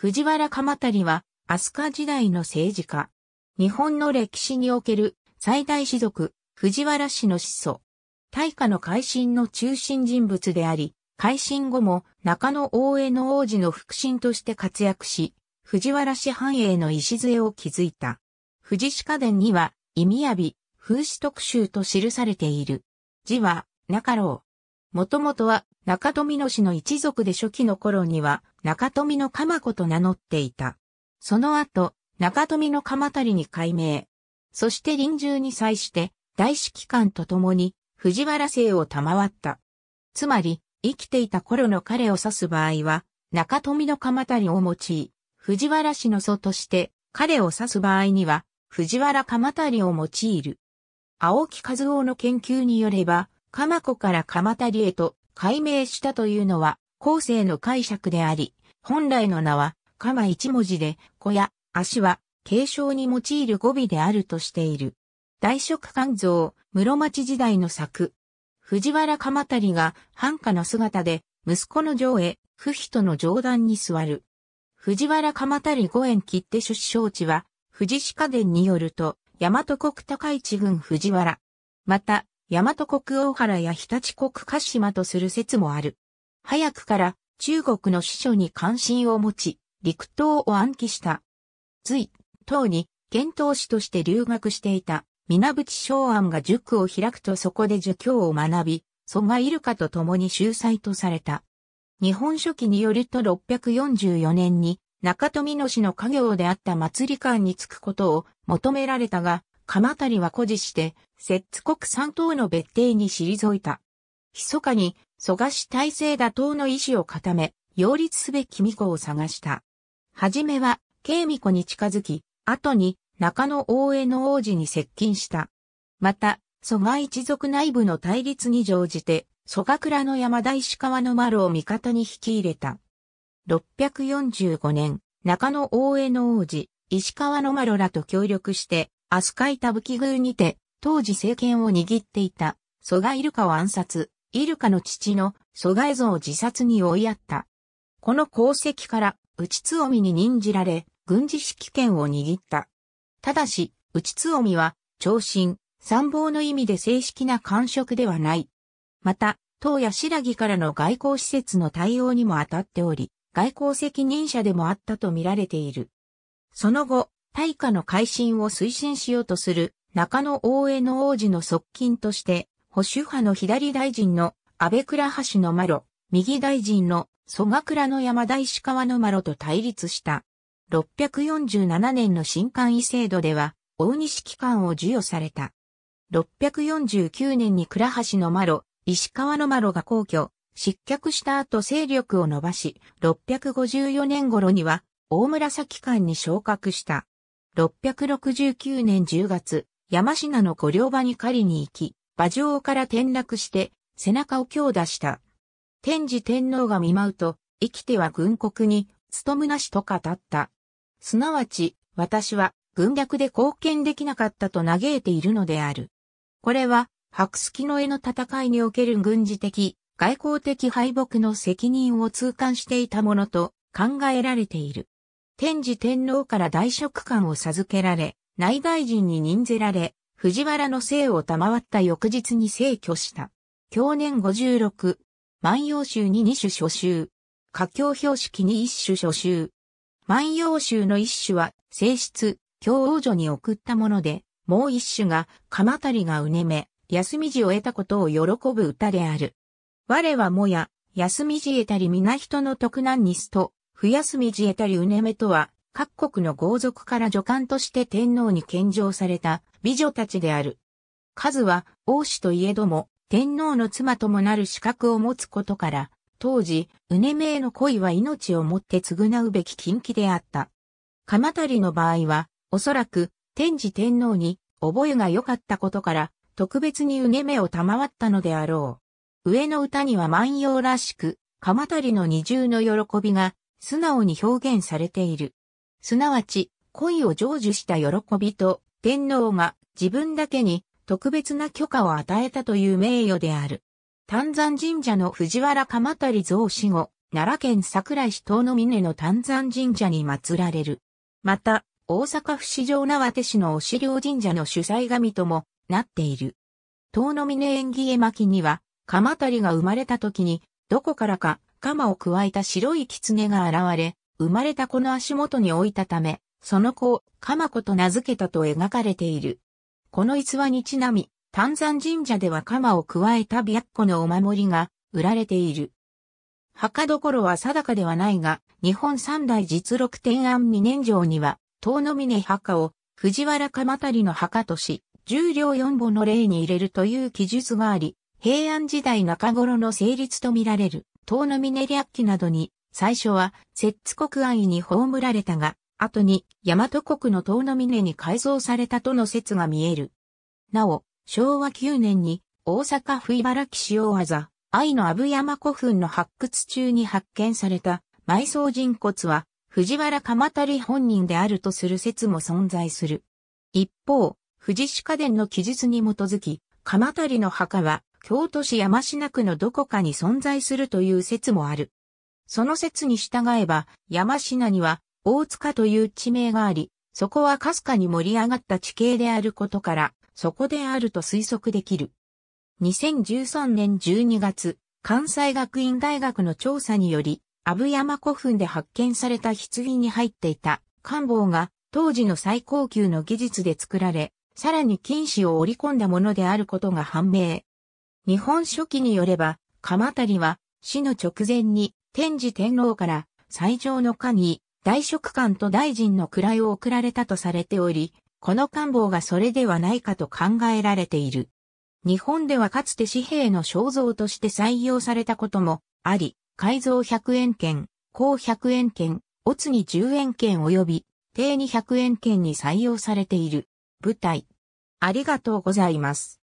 藤原鎌足は、飛鳥時代の政治家。日本の歴史における最大氏族、藤原氏の始祖。大化の改新の中心人物であり、改新後も中野大江の王子の腹心として活躍し、藤原氏繁栄の礎を築いた。藤氏家伝には、意味やび、風刺特集と記されている。字は、中老。もともとは、中富の氏の一族で初期の頃には、中富の鎌子と名乗っていた。その後、中富の鎌足に改名。そして臨終に際して、大指揮官と共に、藤原姓を賜った。つまり、生きていた頃の彼を指す場合は、中富の鎌足を用い、藤原氏の祖として、彼を指す場合には、藤原鎌足を用いる。青木和夫の研究によれば、鎌子から鎌足へと改名したというのは、後世の解釈であり、本来の名は、鎌一文字で、子や足は、継承に用いる語尾であるとしている。大食肝臓、室町時代の作。藤原鎌足が、繁華の姿で、息子の上へ、不比との上段に座る。藤原鎌足五円切手出生地は、藤士家伝によると、大和国高市郡藤原。また、大和国大原や日立国鹿島とする説もある。早くから中国の司書に関心を持ち、陸東を暗記した。つい、当に、遣唐使として留学していた、水淵昭安が塾を開くとそこで儒教を学び、蘇我イルカと共に秀才とされた。日本書紀によると644年に、中富野市の家業であった祭り館に着くことを求められたが、鎌足は誇示して、摂津国三党の別邸に退いた。密かに、蘇我氏体制打倒の意志を固め、擁立すべき巫女を探した。はじめは、慶巫女に近づき、後に、中野大江の王子に接近した。また、蘇我一族内部の対立に乗じて、蘇我倉の山田石川の丸を味方に引き入れた。645年、中野大江の王子、石川の丸らと協力して、飛鳥板吹宮にて、当時政権を握っていた、蘇我イルカを暗殺、イルカの父の蘇我像を自殺に追いやった。この功績から、内津臣に任じられ、軍事指揮権を握った。ただし、内津臣は、長身、参謀の意味で正式な官職ではない。また、当や白木からの外交施設の対応にも当たっており、外交責任者でもあったと見られている。その後、大化の改新を推進しようとする中野大江の王子の側近として、保守派の左大臣の安倍倉橋のマロ、右大臣の蘇我倉の山大石川のマロと対立した。647年の新官位制度では、大西機関を授与された。649年に倉橋のマロ、石川のマロが皇居、失脚した後勢力を伸ばし、654年頃には、大紫機関に昇格した。669年10月、山品の御両場に狩りに行き、馬上から転落して背中を強打した。天智天皇が見舞うと、生きては軍国に、務むなしと語った。すなわち、私は、軍略で貢献できなかったと嘆いているのである。これは、白月の絵の戦いにおける軍事的、外交的敗北の責任を痛感していたものと考えられている。天智天皇から大職官を授けられ、内外人に任ぜられ、藤原の生を賜った翌日に逝去した。去年56、万葉集に二種初集。歌教標識に一種初集。万葉集の一種は、性質、教王女に送ったもので、もう一種が、鎌足りがうねめ、休み時を得たことを喜ぶ歌である。我はもや、休み時得たり皆人の得難にすと、不休み時得たりうねめとは、各国の豪族から女官として天皇に献上された美女たちである。数は王子といえども天皇の妻ともなる資格を持つことから、当時、うねめへの恋は命をもって償うべき禁忌であった。鎌足の場合は、おそらく天智天皇に覚えが良かったことから、特別にうねめを賜ったのであろう。上の歌には万葉らしく、鎌足の二重の喜びが素直に表現されている。すなわち、恋を成就した喜びと、天皇が自分だけに特別な許可を与えたという名誉である。丹山神社の藤原鎌足像死後、奈良県桜井市東の峰の丹山神社に祀られる。また、大阪府市場縄手市のお資料神社の主催神ともなっている。東の峰縁起絵巻には、鎌足が生まれた時に、どこからか鎌を加えた白い狐が現れ、生まれた子の足元に置いたため、その子を鎌子と名付けたと描かれている。この逸話にちなみ、丹山神社では鎌を加えた白子のお守りが売られている。墓所は定かではないが、日本三大実録天安二年城には、遠野峰墓を藤原鎌足の墓とし、重量四本の霊に入れるという記述があり、平安時代中頃の成立とみられる、遠野峰略記などに最初は、摂津国安に葬られたが、後に、大和国の遠野峰に改造されたとの説が見える。なお、昭和9年に、大阪府茨城市大技、愛の阿部山古墳の発掘中に発見された埋葬人骨は藤原鎌足本人であるとする説も存在する。一方、藤士家伝の記述に基づき、鎌足の墓は京都市山科区のどこかに存在するという説もある。その説に従えば、山品には、大塚という地名があり、そこはかすかに盛り上がった地形であることから、そこであると推測できる。2013年12月、関西学院大学の調査により、阿武山古墳で発見された棺に入っていた官房が当時の最高級の技術で作られ、さらに金糸を織り込んだものであることが判明。日本書紀によれば、鎌足は死の直前に天智天皇から最上の神に大職官と大臣の位を贈られたとされており、この官房がそれではないかと考えられている。日本ではかつて紙幣の肖像として採用されたこともあり、改造100円券、高100円券、おつに10円券及び、定に100円券に採用されている。舞台。ありがとうございます。